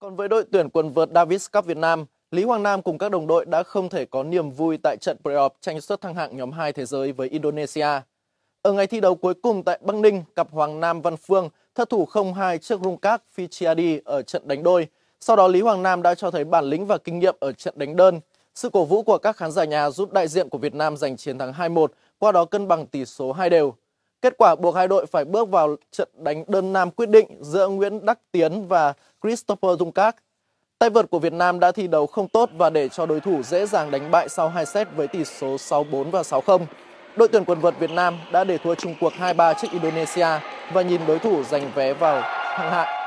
Còn với đội tuyển quần vợt Davis Cup Việt Nam, Lý Hoàng Nam cùng các đồng đội đã không thể có niềm vui tại trận playoff tranh suất thăng hạng nhóm 2 thế giới với Indonesia. Ở ngày thi đấu cuối cùng tại Băng Ninh, cặp Hoàng Nam Văn Phương thất thủ 0-2 trước Rungkak Fichiadi ở trận đánh đôi. Sau đó Lý Hoàng Nam đã cho thấy bản lĩnh và kinh nghiệm ở trận đánh đơn. Sự cổ vũ của các khán giả nhà giúp đại diện của Việt Nam giành chiến thắng 2-1, qua đó cân bằng tỷ số hai đều. Kết quả buộc hai đội phải bước vào trận đánh đơn nam quyết định giữa Nguyễn Đắc Tiến và Christopher Dunkak. Tay vợt của Việt Nam đã thi đấu không tốt và để cho đối thủ dễ dàng đánh bại sau 2 set với tỷ số 6-4 và 6-0. Đội tuyển quần vợt Việt Nam đã để thua chung cuộc 2-3 trước Indonesia và nhìn đối thủ giành vé vào hạng hạng.